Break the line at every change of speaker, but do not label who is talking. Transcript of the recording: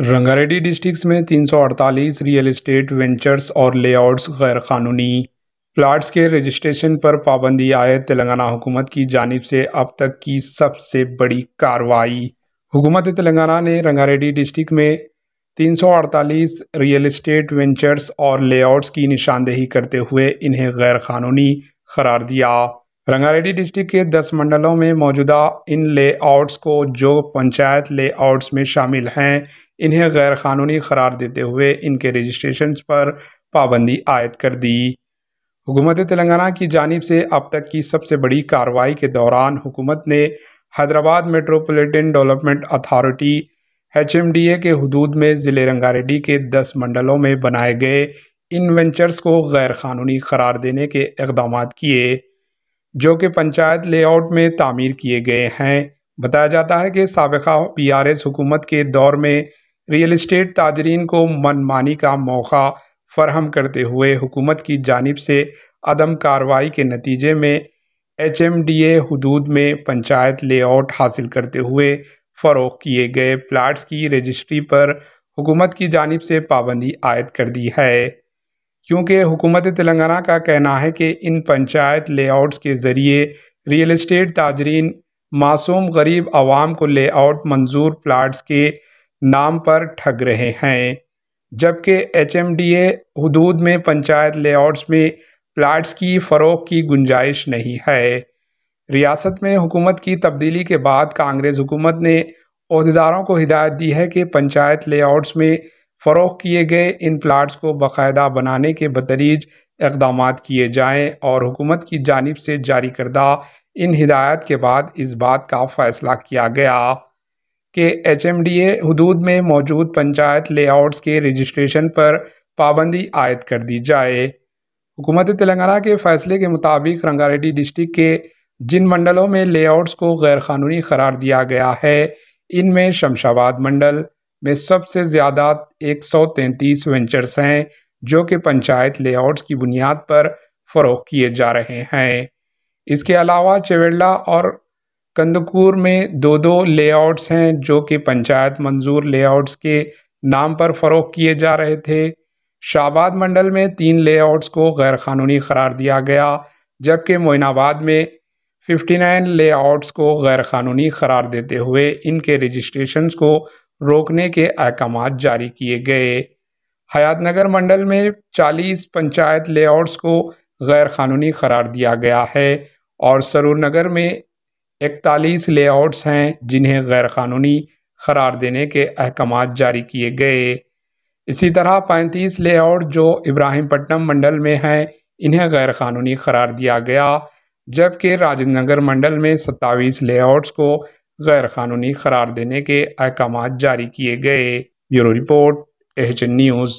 Rangareddy districts में 348 real estate ventures और layouts गैर कानूनी प्लाट्स के रजिस्ट्रेशन पर पाबंदी आए तेलंगाना हुकूमत की जानब से अब तक की सबसे बड़ी कार्रवाई हुकूमत तेलंगाना ने रंगारेड्डी डिस्ट्रिक्ट में 348 रियल इस्टेट वेंचर्स और लेआउट्स की निशानदेही करते हुए इन्हें गैर कानूनी करार दिया रंगारेड्डी डिस्ट्रिक्ट के 10 मंडलों में मौजूदा इन लेआउट्स को जो पंचायत लेआउट्स में शामिल हैं इन्हें गैर कानूनी करार देते हुए इनके रजिस्ट्रेशन पर पाबंदी आयद कर दी हुकूमत तेलंगाना की जानब से अब तक की सबसे बड़ी कार्रवाई के दौरान हुकूमत ने Hyderabad metropolitan development authority H के हदूद में ज़िले रंगारेड्डी के दस मंडलों में बनाए गए इन वेंचर्स को गैर कानूनी करार देने के इकदाम किए जो कि पंचायत लेआउट में तामीर किए गए हैं बताया जाता है कि सबका पी आर एस हुकूमत के दौर में रियल इस्टेट ताजरीन को मनमानी का मौका फरहम करते हुए हुकूमत की जानब से अदम कार्रवाई के नतीजे में एच एम डी ए हदूद में पंचायत लेआउट हासिल करते हुए फ़रोख किए गए प्लाट्स की रजिस्ट्री पर हुकूमत की जानब से पाबंदी आयद कर दी है क्योंकि हुकूमत तेलंगाना का कहना है कि इन पंचायत लेआउट्स के ज़रिए रियल इस्टेट ताजरीन मासूम गरीब आवाम को लेआउट मंजूर प्लाट्स के नाम पर ठग रहे हैं जबकि एच एम डी ए हदूद में पंचायत लेआउट्स में प्लाट्स की फ़रोग की गुंजाइश नहीं है रियासत में हुकूमत की तब्दीली के बाद कांग्रेस हुकूमत ने अहदेदारों को हिदायत दी है कि पंचायत लेआउट्स में फ़रोग किए गए इन प्लाट्स को बाकायदा बनाने के बतरीज इकदाम किए जाएँ और हुकूमत की जानब से जारी करदा इन हिदायत के बाद इस बात का फ़ैसला किया गया के एच एदूद में मौजूद पंचायत लेआउट्स के रजिस्ट्रेशन पर पाबंदी आयद कर दी जाए हुकूमत तेलंगाना के फैसले के मुताबिक रंगारेड्डी डिस्ट्रिक्ट के जिन मंडलों में लेआउट्स को गैर कानूनी करार दिया गया है इनमें शमशाबाद मंडल में सबसे ज़्यादा एक सौ तैंतीस वेंचर्स हैं जो कि पंचायत लेआउट्स की बुनियाद पर फ़रोग किए जा रहे हैं इसके अलावा चेवेल्ला और कंदकूर में दो दो लेआउट्स हैं जो कि पंचायत मंजूर लेआउट्स के नाम पर फ़रोग किए जा रहे थे शाबाद मंडल में तीन लेआउट्स को गैर क़ानूनी करार दिया गया जबकि मोइनाबाद में 59 लेआउट्स को गैर क़ानूनी करार देते हुए इनके रजिस्ट्रेशन को रोकने के अहकाम जारी किए गए हयातनगर मंडल में 40 पंचायत लेआउट्स को गैर क़ानूनी करार दिया गया है और नगर में इकतालीस लेआउट्स हैं जिन्हें गैरकानूनी करार देने के अहकाम जारी किए गए इसी तरह पैंतीस लेआउट जो इब्राहिमपट्टनम मंडल में हैं इन्हें गैरकानूनी करार दिया गया जबकि नगर मंडल में सत्ताईस लेआउट्स को गैरकानूनी करार देने के अहकाम जारी किए गए ब्यूरो रिपोर्ट एच न्यूज़